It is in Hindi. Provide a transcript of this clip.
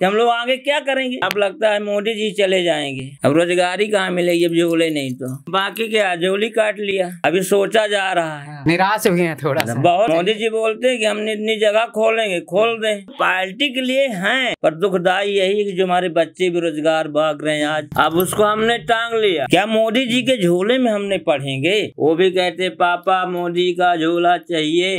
कि हम लोग आगे क्या करेंगे अब लगता है मोदी जी चले जाएंगे अब रोजगारी कहाँ मिलेगी अब झोले नहीं तो बाकी क्या झोली काट लिया अभी सोचा जा रहा है निराश हुए हैं थोड़ा सा बहुत मोदी जी बोलते हैं कि हमने इतनी जगह खोलेंगे खोल दें पार्टी के लिए हैं पर दुखदाई यही कि जो हमारे बच्चे बेरोजगार भाग रहे हैं आज अब उसको हमने टांग लिया क्या मोदी जी के झोले में हमने पढ़ेंगे वो भी कहते पापा मोदी का झोला चाहिए